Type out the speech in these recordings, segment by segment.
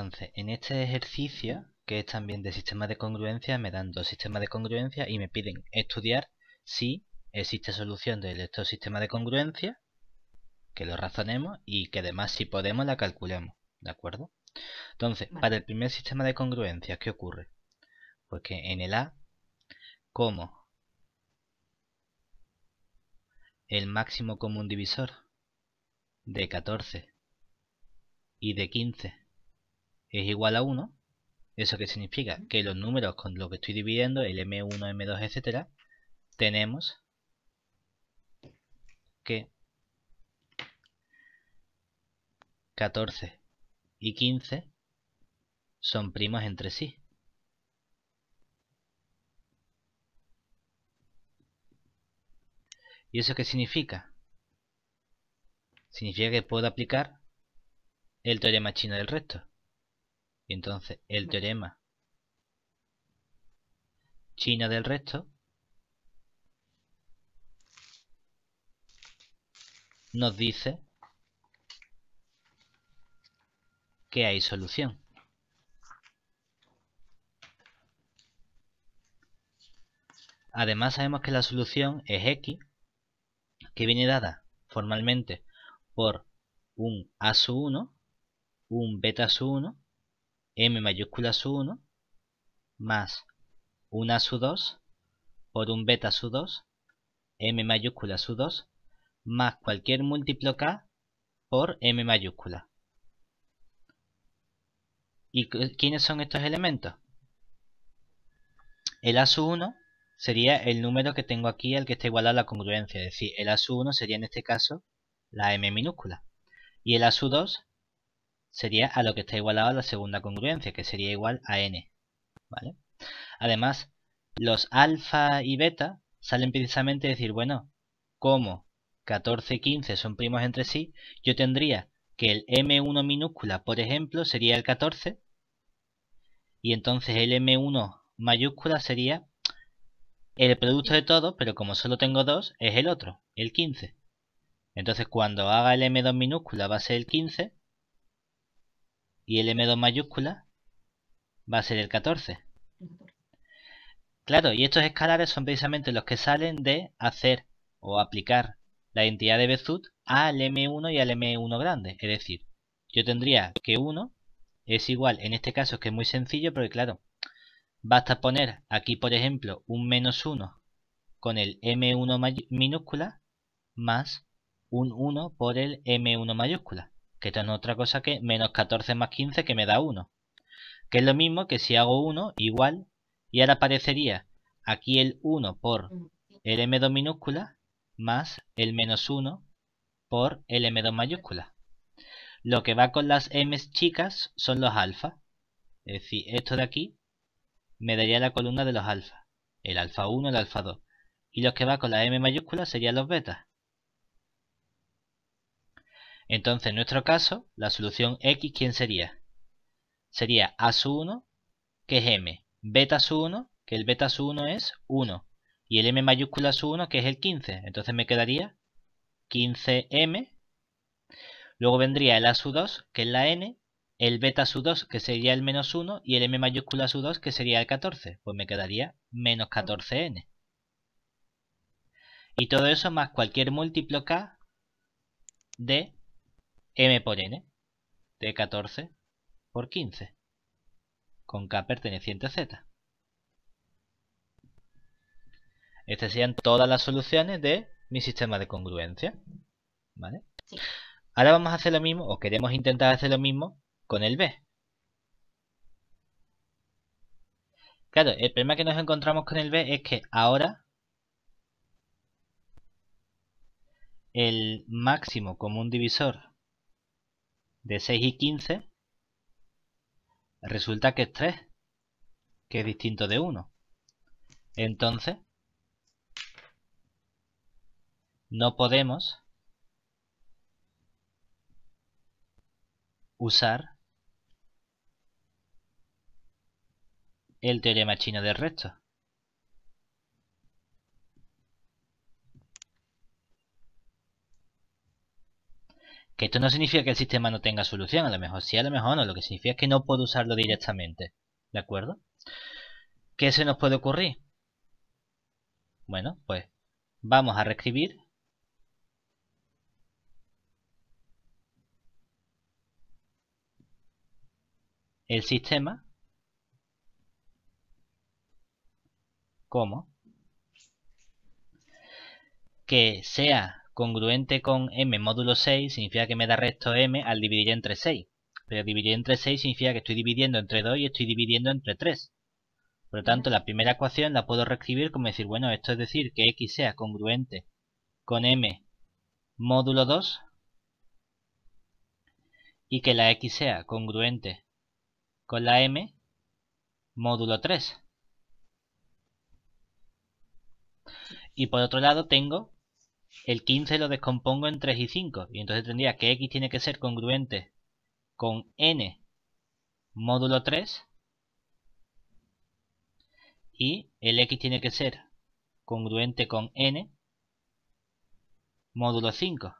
Entonces, en este ejercicio, que es también de sistema de congruencia, me dan dos sistemas de congruencia y me piden estudiar si existe solución de estos sistemas de congruencia, que lo razonemos y que además si podemos la calculemos, ¿de acuerdo? Entonces, para el primer sistema de congruencia, ¿qué ocurre? Pues que en el A, como el máximo común divisor de 14 y de 15 es igual a 1, ¿eso qué significa? Que los números con los que estoy dividiendo, el M1, M2, etcétera, tenemos que 14 y 15 son primos entre sí. ¿Y eso qué significa? Significa que puedo aplicar el teorema chino del resto. Y entonces el teorema chino del resto nos dice que hay solución. Además sabemos que la solución es x, que viene dada formalmente por un a sub 1, un beta sub 1 m mayúscula su 1 más a su 2 por un beta su 2 m mayúscula su 2 más cualquier múltiplo k por m mayúscula. ¿Y quiénes son estos elementos? El a su 1 sería el número que tengo aquí al que está igual a la congruencia, es decir, el a su 1 sería en este caso la m minúscula. Y el a su 2 sería a lo que está igualado a la segunda congruencia, que sería igual a n. ¿vale? Además, los alfa y beta salen precisamente a decir, bueno, como 14 y 15 son primos entre sí, yo tendría que el m1 minúscula, por ejemplo, sería el 14, y entonces el m1 mayúscula sería el producto de todo, pero como solo tengo dos, es el otro, el 15. Entonces cuando haga el m2 minúscula va a ser el 15, y el M2 mayúscula va a ser el 14. Claro, y estos escalares son precisamente los que salen de hacer o aplicar la identidad de Bezut al M1 y al M1 grande. Es decir, yo tendría que 1 es igual, en este caso es que es muy sencillo, porque claro, basta poner aquí, por ejemplo, un menos 1 con el M1 minúscula más un 1 por el M1 mayúscula que esto no es otra cosa que menos 14 más 15 que me da 1. Que es lo mismo que si hago 1 igual, y ahora aparecería aquí el 1 por el m2 minúscula más el menos 1 por el m2 mayúscula. Lo que va con las m chicas son los alfa. Es decir, esto de aquí me daría la columna de los alfa. El alfa 1, el alfa 2. Y los que va con la m mayúscula serían los betas. Entonces, en nuestro caso, la solución X, ¿quién sería? Sería A sub 1, que es M, beta 1, que el beta sub 1 es 1, y el M mayúscula sub 1, que es el 15. Entonces me quedaría 15M. Luego vendría el A sub 2, que es la N, el beta sub 2, que sería el menos 1, y el M mayúscula sub 2, que sería el 14. Pues me quedaría menos 14N. Y todo eso más cualquier múltiplo K de m por n de 14 por 15, con k perteneciente a z. Estas serían todas las soluciones de mi sistema de congruencia. ¿Vale? Ahora vamos a hacer lo mismo, o queremos intentar hacer lo mismo, con el B. Claro, el problema que nos encontramos con el B es que ahora el máximo común divisor de 6 y 15 resulta que es 3, que es distinto de 1. Entonces, no podemos usar el teorema chino de resto. Que esto no significa que el sistema no tenga solución, a lo mejor sí, a lo mejor no, lo que significa es que no puedo usarlo directamente. ¿De acuerdo? ¿Qué se nos puede ocurrir? Bueno, pues vamos a reescribir. El sistema. Como... Que sea Congruente con m módulo 6 significa que me da resto m al dividir entre 6. Pero dividir entre 6 significa que estoy dividiendo entre 2 y estoy dividiendo entre 3. Por lo tanto, la primera ecuación la puedo reescribir como decir, bueno, esto es decir que x sea congruente con m módulo 2 y que la x sea congruente con la m módulo 3. Y por otro lado tengo el 15 lo descompongo en 3 y 5, y entonces tendría que x tiene que ser congruente con n módulo 3, y el x tiene que ser congruente con n módulo 5.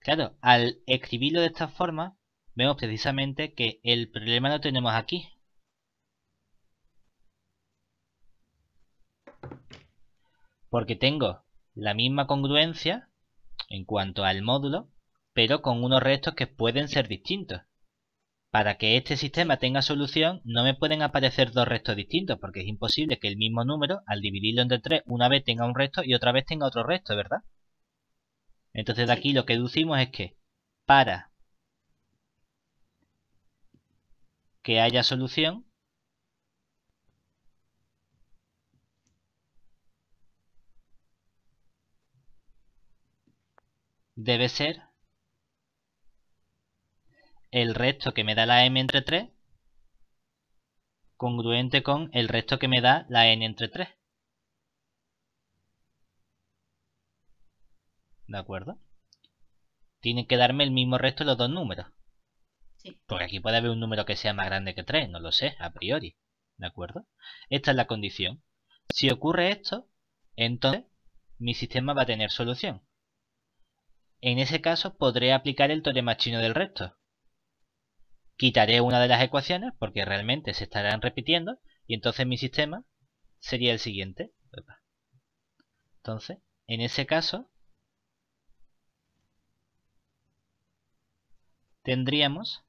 Claro, al escribirlo de esta forma, vemos precisamente que el problema lo tenemos aquí. Porque tengo la misma congruencia en cuanto al módulo, pero con unos restos que pueden ser distintos. Para que este sistema tenga solución, no me pueden aparecer dos restos distintos, porque es imposible que el mismo número, al dividirlo entre tres, una vez tenga un resto y otra vez tenga otro resto, ¿verdad? Entonces de aquí lo que deducimos es que para que haya solución, debe ser el resto que me da la m entre 3 congruente con el resto que me da la n entre 3. ¿De acuerdo? Tiene que darme el mismo resto los dos números. Sí. Porque aquí puede haber un número que sea más grande que 3, no lo sé, a priori. ¿De acuerdo? Esta es la condición. Si ocurre esto, entonces mi sistema va a tener solución. En ese caso podré aplicar el teorema chino del resto. Quitaré una de las ecuaciones porque realmente se estarán repitiendo y entonces mi sistema sería el siguiente. Entonces, en ese caso, tendríamos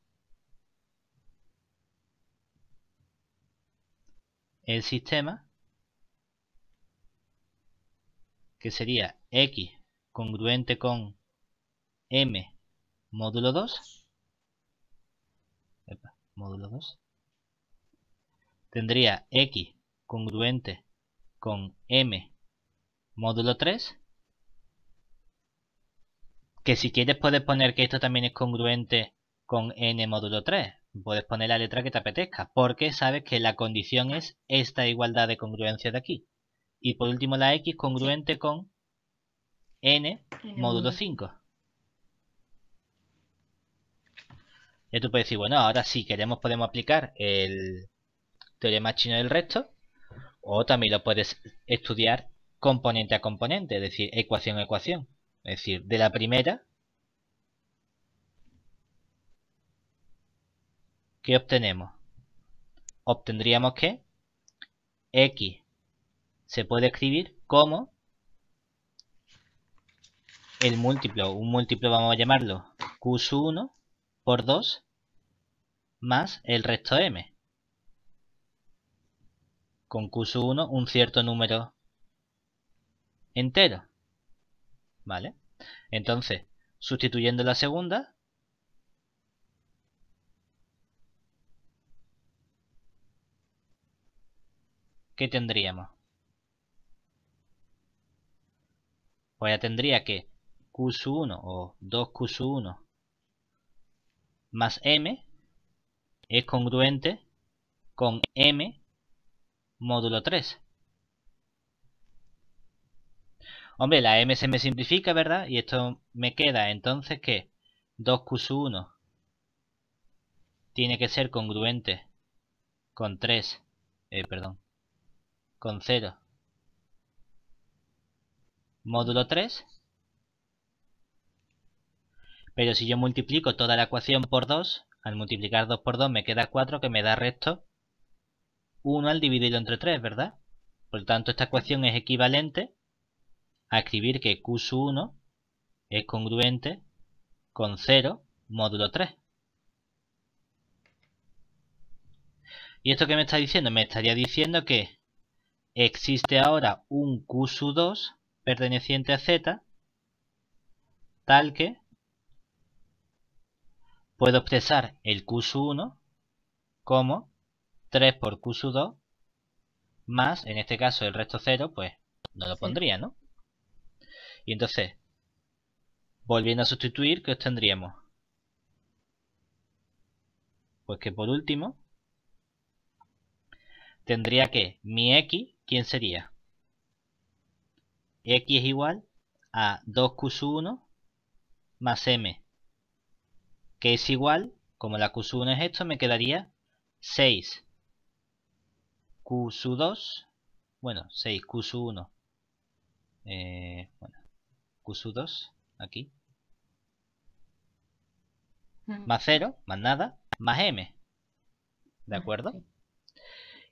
el sistema que sería x congruente con m módulo 2 módulo 2 tendría x congruente con m módulo 3 que si quieres puedes poner que esto también es congruente con n módulo 3 puedes poner la letra que te apetezca porque sabes que la condición es esta igualdad de congruencia de aquí y por último la x congruente con n, n módulo 5 Y tú puedes decir, bueno, ahora si queremos podemos aplicar el teorema chino del resto, o también lo puedes estudiar componente a componente, es decir, ecuación a ecuación. Es decir, de la primera, ¿qué obtenemos? Obtendríamos que x se puede escribir como el múltiplo, un múltiplo vamos a llamarlo q1 por 2 más el resto m. Con Q1 un cierto número entero. ¿Vale? Entonces, sustituyendo la segunda, ¿qué tendríamos? Pues ya tendría que Q1 o 2Q1 más m es congruente con m módulo 3. Hombre, la m se me simplifica, ¿verdad? Y esto me queda entonces que 2q 1 tiene que ser congruente con 3, eh, perdón, con 0 módulo 3 pero si yo multiplico toda la ecuación por 2, al multiplicar 2 por 2 me queda 4 que me da resto 1 al dividirlo entre 3, ¿verdad? Por lo tanto, esta ecuación es equivalente a escribir que q 1 es congruente con 0 módulo 3. ¿Y esto qué me está diciendo? Me estaría diciendo que existe ahora un q 2 perteneciente a z tal que puedo expresar el Q1 como 3 por Q2 más, en este caso, el resto 0, pues no lo pondría, ¿no? Y entonces, volviendo a sustituir, ¿qué obtendríamos? Pues que por último, tendría que mi x, ¿quién sería? x es igual a 2q1 más m que es igual, como la Q1 es esto, me quedaría 6 Q2, bueno, 6 Q1, eh, bueno, Q2, aquí, más 0, más nada, más M, ¿de ah, acuerdo?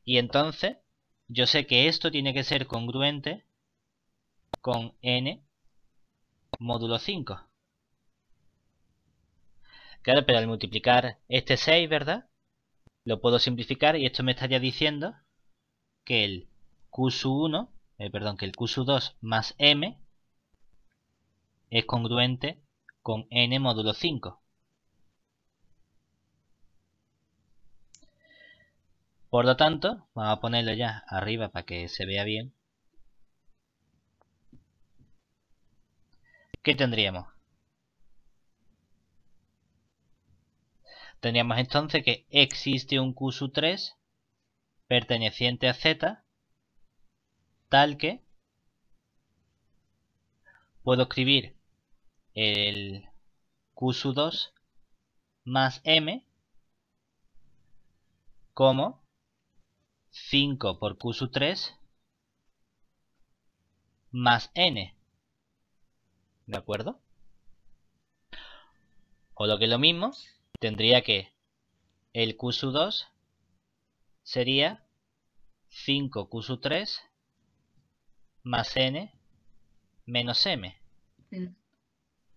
Y entonces, yo sé que esto tiene que ser congruente con N módulo 5. Claro, pero al multiplicar este 6, ¿verdad? Lo puedo simplificar y esto me estaría diciendo que el q 1, eh, perdón, que el q 2 más m es congruente con n módulo 5. Por lo tanto, vamos a ponerlo ya arriba para que se vea bien. ¿Qué tendríamos? Tendríamos entonces que existe un Q 3 perteneciente a Z, tal que puedo escribir el Q 2 más M como 5 por Q 3 más N. ¿De acuerdo? O lo que es lo mismo, tendría que el Q 2 sería 5 Q 3 más N menos M.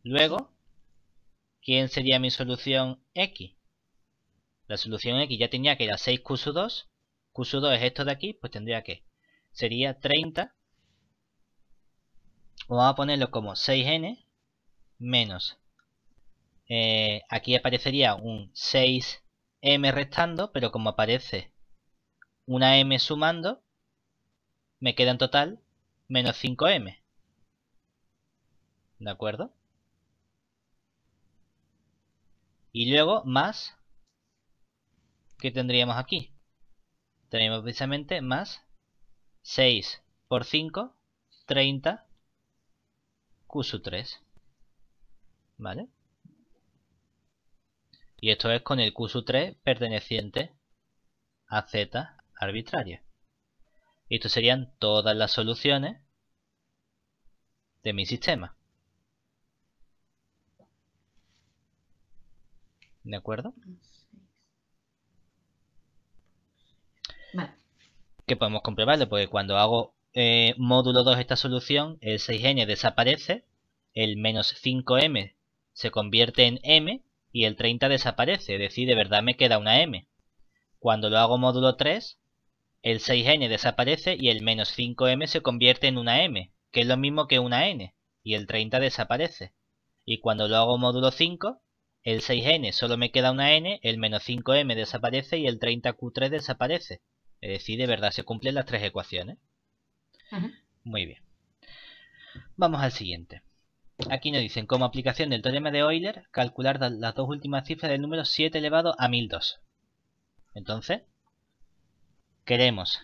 Luego, ¿quién sería mi solución X? La solución X ya tenía que a 6 Q 2. Q 2 es esto de aquí, pues tendría que. Sería 30. Vamos a ponerlo como 6N menos eh, aquí aparecería un 6m restando, pero como aparece una m sumando, me queda en total menos 5m. ¿De acuerdo? Y luego más, ¿qué tendríamos aquí? Tenemos precisamente más 6 por 5, 30, Q3. ¿Vale? y esto es con el Q3 perteneciente a Z arbitraria. Y esto serían todas las soluciones de mi sistema. ¿De acuerdo? Que podemos comprobarle? porque cuando hago eh, módulo 2 esta solución, el 6n desaparece, el menos 5m se convierte en m, y el 30 desaparece, es decir, de verdad me queda una m. Cuando lo hago módulo 3, el 6n desaparece y el menos 5m se convierte en una m, que es lo mismo que una n, y el 30 desaparece. Y cuando lo hago módulo 5, el 6n solo me queda una n, el menos 5m desaparece y el 30q3 desaparece. Es decir, de verdad se cumplen las tres ecuaciones. Muy bien. Vamos al siguiente. Aquí nos dicen, como aplicación del teorema de Euler, calcular las dos últimas cifras del número 7 elevado a 1002. Entonces, queremos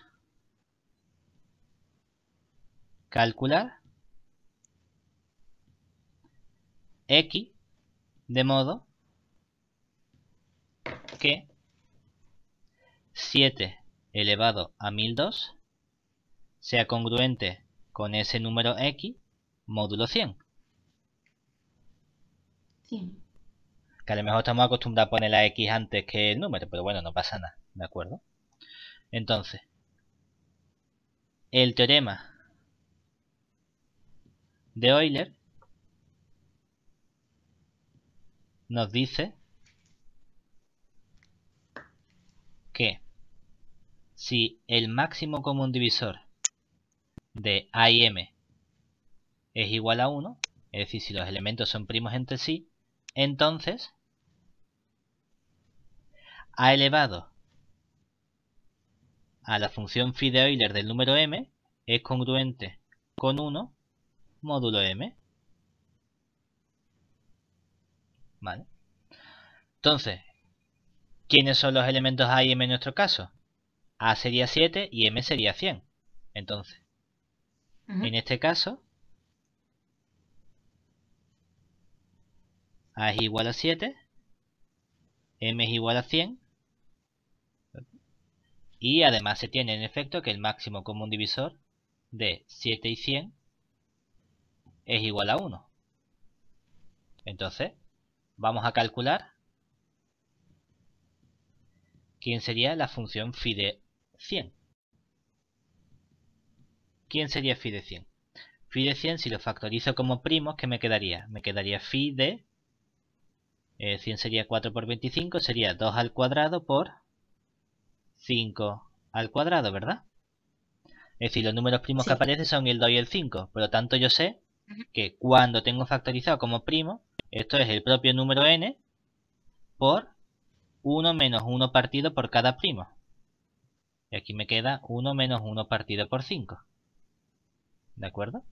calcular x de modo que 7 elevado a 1002 sea congruente con ese número x módulo 100. Que a lo mejor estamos acostumbrados a poner la X antes que el número, pero bueno, no pasa nada, ¿de acuerdo? Entonces, el teorema de Euler nos dice que si el máximo común divisor de A y M es igual a 1, es decir, si los elementos son primos entre sí, entonces, a elevado a la función phi de Euler del número m es congruente con 1 módulo m. ¿Vale? Entonces, ¿quiénes son los elementos A y M en nuestro caso? A sería 7 y M sería 100. Entonces, en este caso, A es igual a 7. M es igual a 100. Y además se tiene en efecto que el máximo común divisor de 7 y 100 es igual a 1. Entonces, vamos a calcular quién sería la función phi de 100. ¿Quién sería phi de 100? Phi de 100, si lo factorizo como primos, ¿qué me quedaría? Me quedaría phi de 100 eh, sería 4 por 25, sería 2 al cuadrado por 5 al cuadrado, ¿verdad? Es decir, los números primos que aparecen son el 2 y el 5. Por lo tanto, yo sé que cuando tengo factorizado como primo, esto es el propio número n por 1 menos 1 partido por cada primo. Y aquí me queda 1 menos 1 partido por 5. ¿De acuerdo?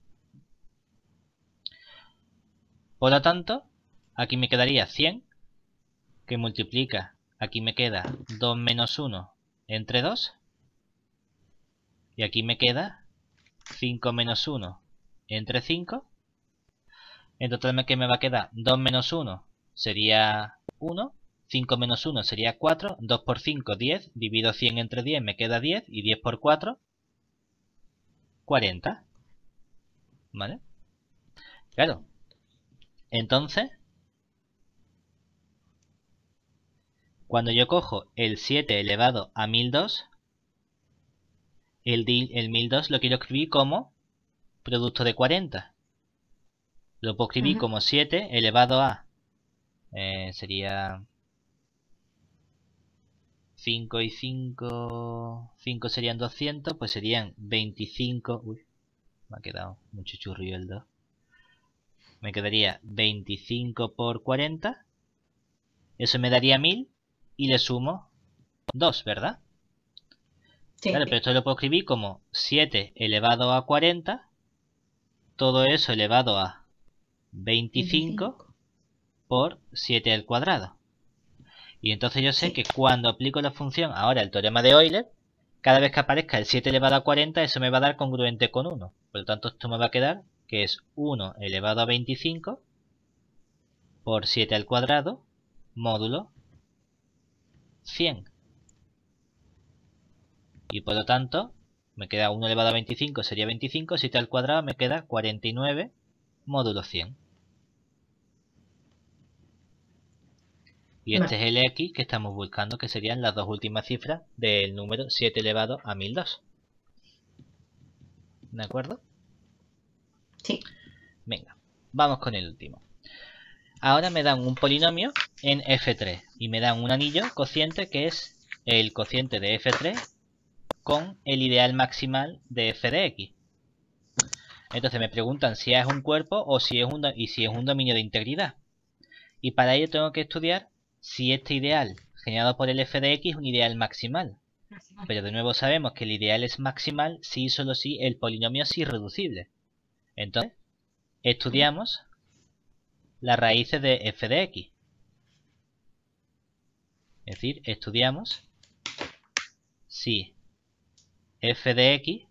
Por lo tanto, Aquí me quedaría 100, que multiplica. Aquí me queda 2 menos 1 entre 2. Y aquí me queda 5 menos 1 entre 5. En total que me va a quedar 2 menos 1 sería 1. 5 menos 1 sería 4. 2 por 5, 10. Divido 100 entre 10 me queda 10. Y 10 por 4, 40. ¿Vale? Claro. Entonces, Cuando yo cojo el 7 elevado a 1002, el, el 1002 lo quiero escribir como producto de 40. Lo puedo escribir como 7 elevado a... Eh, sería... 5 y 5... 5 serían 200, pues serían 25... Uy, me ha quedado mucho churrillo el 2. Me quedaría 25 por 40. Eso me daría 1000 y le sumo 2, ¿verdad? Sí. Vale, pero esto lo puedo escribir como 7 elevado a 40, todo eso elevado a 25, por 7 al cuadrado. Y entonces yo sé que cuando aplico la función, ahora el teorema de Euler, cada vez que aparezca el 7 elevado a 40, eso me va a dar congruente con 1. Por lo tanto, esto me va a quedar que es 1 elevado a 25 por 7 al cuadrado, módulo 100. Y por lo tanto, me queda 1 elevado a 25, sería 25. 7 al cuadrado me queda 49 módulo 100. Y este es el x que estamos buscando, que serían las dos últimas cifras del número 7 elevado a 1002. ¿De acuerdo? Sí. Venga, vamos con el último. Ahora me dan un polinomio en f3 y me dan un anillo cociente que es el cociente de f3 con el ideal maximal de f de x. Entonces me preguntan si es un cuerpo o si es y si es un dominio de integridad. Y para ello tengo que estudiar si este ideal generado por el f de x es un ideal maximal. Pero de nuevo sabemos que el ideal es maximal si y solo si el polinomio es irreducible. Entonces, estudiamos las raíces de f de x. Es decir, estudiamos si f de x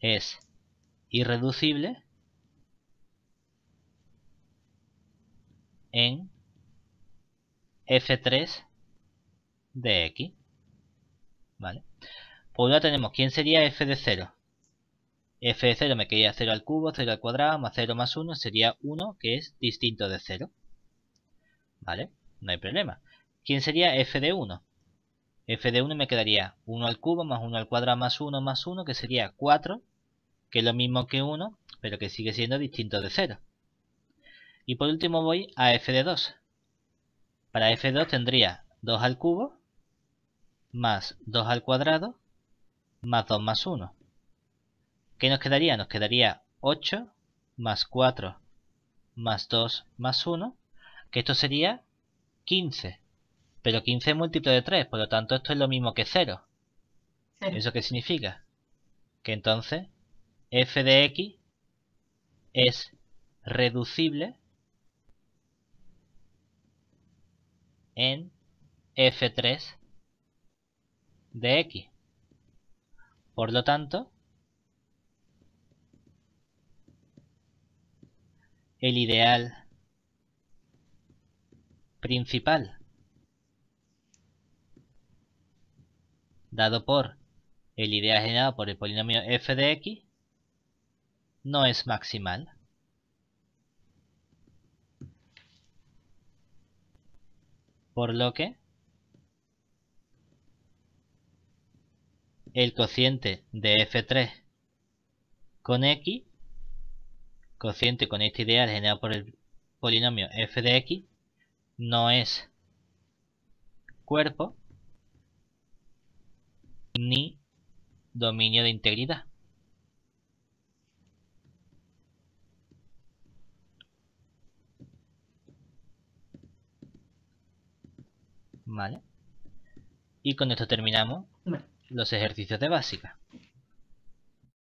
es irreducible en f3 de x. ¿Vale? Por pues lo tenemos quién sería f de 0. f de 0 me quedaría 0 al cubo, 0 al cuadrado, más 0 más 1 sería 1 que es distinto de 0. ¿Vale? No hay problema. ¿Quién sería f de 1? f de 1 me quedaría 1 al cubo más 1 al cuadrado más 1 más 1, que sería 4, que es lo mismo que 1, pero que sigue siendo distinto de 0. Y por último voy a f de 2. Para f de 2 tendría 2 al cubo más 2 al cuadrado más 2 más 1. ¿Qué nos quedaría? Nos quedaría 8 más 4 más 2 más 1, que esto sería 15. Pero 15 es múltiplo de 3, por lo tanto esto es lo mismo que 0. ¿Eso qué significa? Que entonces f de x es reducible en f3 de x. Por lo tanto, el ideal principal dado por el ideal generado por el polinomio f de x no es maximal. Por lo que el cociente de f3 con x, cociente con este ideal generado por el polinomio f de x, no es cuerpo ni dominio de integridad. Vale. Y con esto terminamos los ejercicios de básica.